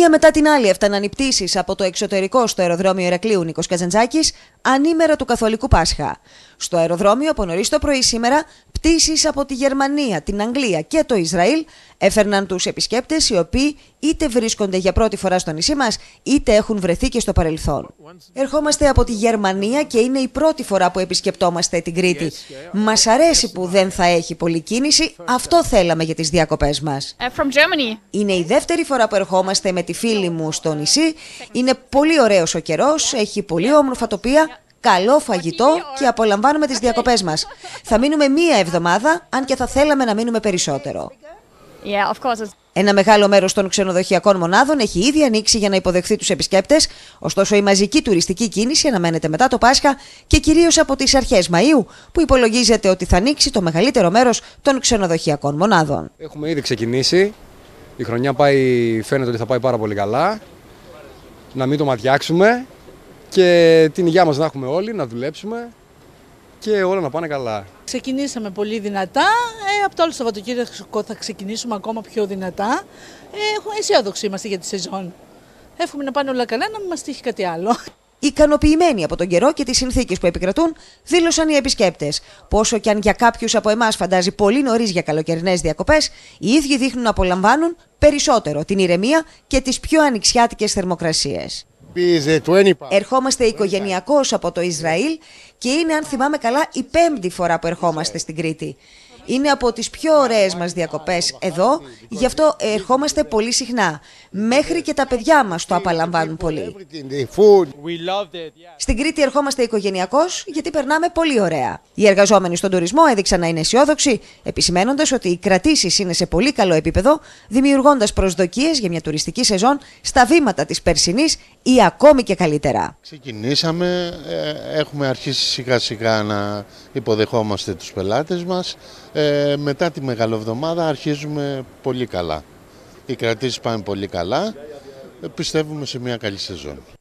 μία μετά την άλλη έφταναν οι πτήσει από το εξωτερικό στο αεροδρόμιο Ερακλείου Νίκος Καζαντζάκης, ανήμερα του Καθολικού Πάσχα. Στο αεροδρόμιο από νωρίς το πρωί σήμερα Πτήσεις από τη Γερμανία, την Αγγλία και το Ισραήλ έφερναν τους επισκέπτες οι οποίοι είτε βρίσκονται για πρώτη φορά στο νησί μας, είτε έχουν βρεθεί και στο παρελθόν. Ερχόμαστε από τη Γερμανία και είναι η πρώτη φορά που επισκεπτόμαστε την Κρήτη. Μας αρέσει που δεν θα έχει πολλή κίνηση, αυτό θέλαμε για τις διακοπές μας. Ε, είναι η δεύτερη φορά που ερχόμαστε με τη φίλη μου στο νησί, είναι πολύ ωραίος ο καιρός, έχει πολύ όμορφα τοπία καλό φαγητό και απολαμβάνουμε τις διακοπές μας. Θα μείνουμε μία εβδομάδα, αν και θα θέλαμε να μείνουμε περισσότερο. Ένα μεγάλο μέρος των ξενοδοχειακών μονάδων έχει ήδη ανοίξει για να υποδεχθεί τους επισκέπτες, ωστόσο η μαζική τουριστική κίνηση αναμένεται μετά το Πάσχα και κυρίως από τις αρχές Μαου, που υπολογίζεται ότι θα ανοίξει το μεγαλύτερο μέρος των ξενοδοχειακών μονάδων. Έχουμε ήδη ξεκινήσει. Η χρονιά πάει, φαίνεται ότι θα πάει πάρα πολύ καλά. Να μην το ματιάξουμε και την υγειά μας να έχουμε όλοι, να δουλέψουμε και όλα να πάνε καλά. Ξεκινήσαμε πολύ δυνατά, ε, από το άλλο Σαββατοκύριακο θα ξεκινήσουμε ακόμα πιο δυνατά. Ε, αισιόδοξοι είμαστε για τη σεζόν. Εύχομαι να πάνε όλα καλά, να μην μας τύχει κάτι άλλο. Ικανοποιημένοι από τον καιρό και τις συνθήκες που επικρατούν, δήλωσαν οι επισκέπτες. Πόσο και αν για κάποιους από εμάς φαντάζει πολύ νωρίς για καλοκαιρινές διακοπές, οι ίδιοι δείχνουν να απολαμβάνουν περισσότερο την ηρεμία και τις πιο ανοιξιάτικες θερμοκρασίες. Ερχόμαστε οικογενειακώς από το Ισραήλ και είναι, αν θυμάμαι καλά, η πέμπτη φορά που ερχόμαστε στην Κρήτη. Είναι από τις πιο ωραίες μας διακοπές εδώ, γι' αυτό ερχόμαστε πολύ συχνά. Μέχρι και τα παιδιά μας το απαλαμβάνουν πολύ. Στην Κρήτη ερχόμαστε οικογενειακώς, γιατί περνάμε πολύ ωραία. Οι εργαζόμενοι στον τουρισμό έδειξαν να είναι αισιόδοξοι, επισημένοντας ότι οι κρατήσεις είναι σε πολύ καλό επίπεδο, δημιουργώντας προσδοκίες για μια τουριστική σεζόν στα βήματα της Περσινής ή ακόμη και καλύτερα. Ξεκινήσαμε, ε, έχουμε αρχίσει σιγά σιγά να υποδεχόμαστε τους πελάτες μας. Ε, ε, μετά τη Μεγαλοβδομάδα αρχίζουμε πολύ καλά. Οι κρατήσεις πάνε πολύ καλά. Ε, πιστεύουμε σε μια καλή σεζόν.